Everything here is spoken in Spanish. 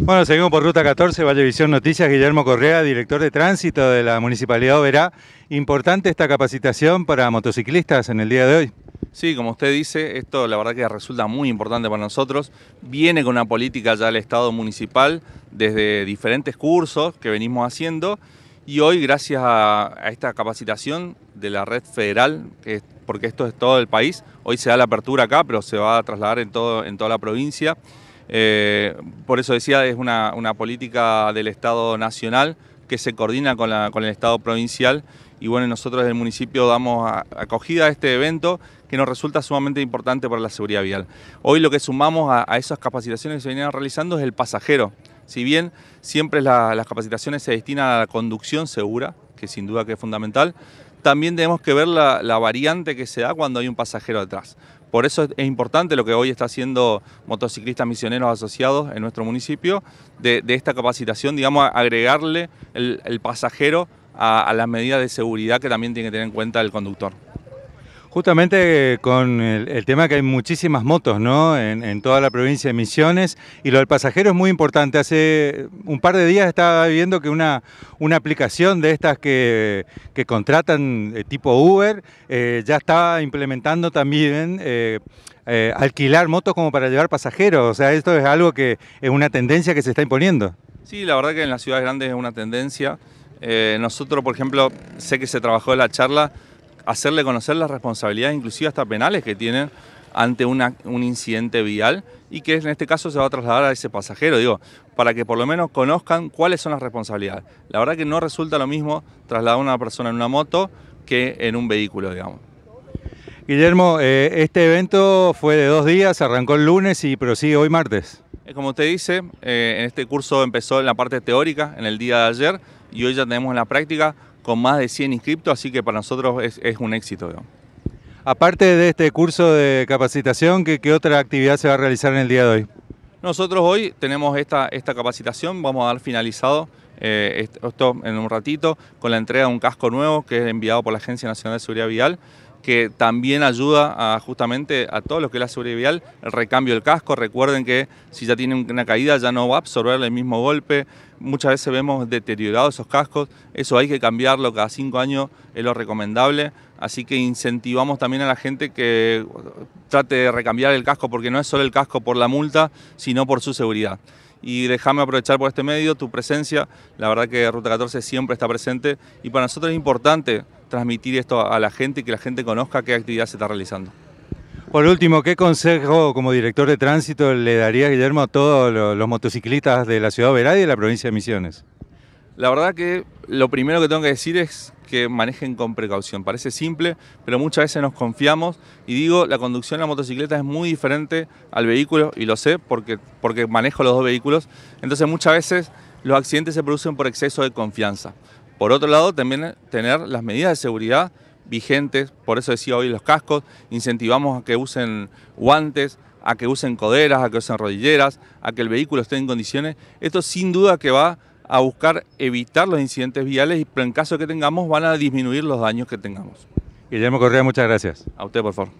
Bueno, seguimos por Ruta 14, Vallevisión Noticias, Guillermo Correa, director de tránsito de la Municipalidad de Oberá. Importante esta capacitación para motociclistas en el día de hoy. Sí, como usted dice, esto la verdad que resulta muy importante para nosotros. Viene con una política ya del Estado municipal desde diferentes cursos que venimos haciendo y hoy gracias a, esta capacitación de la red federal, porque esto es todo el país, hoy se da la apertura acá, pero se va a trasladar en, todo, en toda la provincia. Eh, por eso decía, es una, política del Estado nacional que se coordina con, el Estado provincial y bueno, nosotros del municipio damos acogida a este evento que nos resulta sumamente importante para la seguridad vial. Hoy lo que sumamos a, esas capacitaciones que se venían realizando es el pasajero. Si bien siempre las capacitaciones se destinan a la conducción segura, que sin duda que es fundamental, también tenemos que ver la, la variante que se da cuando hay un pasajero atrás. Por eso es importante lo que hoy está haciendo Motociclistas Misioneros Asociados en nuestro municipio, de, esta capacitación, digamos, agregarle el, pasajero a las medidas de seguridad que también tiene que tener en cuenta el conductor. Justamente con el, tema que hay muchísimas motos ¿no? En, toda la provincia de Misiones y lo del pasajero es muy importante. Hace un par de días estaba viendo que una, una aplicación de estas que, contratan eh, tipo Uber eh, ya estaba implementando también eh, alquilar motos como para llevar pasajeros. O sea, esto es algo que es una tendencia que se está imponiendo. Sí, la verdad que en las ciudades grandes es una tendencia. nosotros, por ejemplo, sé que se trabajó en la charla hacerle conocer las responsabilidades, inclusive hasta penales que tienen ante un incidente vial y que en este caso se va a trasladar a ese pasajero, digo, para que por lo menos conozcan cuáles son las responsabilidades. La verdad que no resulta lo mismo trasladar a una persona en una moto que en un vehículo, digamos. Guillermo, eh, este evento fue de dos días, arrancó el lunes y prosigue hoy martes. Como usted dice, eh, en este curso empezó en la parte teórica en el día de ayer y hoy ya tenemos en la práctica con más de 100 inscriptos, así que para nosotros es, un éxito. Aparte de este curso de capacitación, ¿qué, otra actividad se va a realizar en el día de hoy? Nosotros hoy tenemos esta, esta capacitación, vamos a dar finalizado eh, esto en un ratito con la entrega de un casco nuevo que es enviado por la Agencia Nacional de Seguridad Vial que también ayuda a, justamente a todos los que la seguridad vial, el recambio del casco. Recuerden que si ya tiene una caída ya no va a absorber el mismo golpe. Muchas veces vemos deteriorados esos cascos, eso hay que cambiarlo cada cinco años, es lo recomendable. Así que incentivamos también a la gente que trate de recambiar el casco, porque no es solo el casco por la multa, sino por su seguridad y déjame aprovechar por este medio tu presencia. La verdad que Ruta 14 siempre está presente y para nosotros es importante transmitir esto a la gente y que la gente conozca qué actividad se está realizando. Por último, ¿qué consejo como director de tránsito le daría Guillermo a todos los, motociclistas de la ciudad de Verá y de la provincia de Misiones? La verdad que lo primero que tengo que decir es que manejen con precaución. Parece simple, pero muchas veces nos confiamos y digo, la conducción de la motocicleta es muy diferente al vehículo y lo sé porque, porque manejo los dos vehículos. Entonces muchas veces los accidentes se producen por exceso de confianza. Por otro lado, también eh, tener las medidas de seguridad vigentes, por eso decía hoy los cascos, incentivamos a que usen guantes, a que usen coderas, a que usen rodilleras, a que el vehículo esté en condiciones. Esto sin duda que va a buscar evitar los incidentes viales, pero en caso que tengamos van a disminuir los daños que tengamos. Guillermo Correa, muchas gracias. A usted, por favor.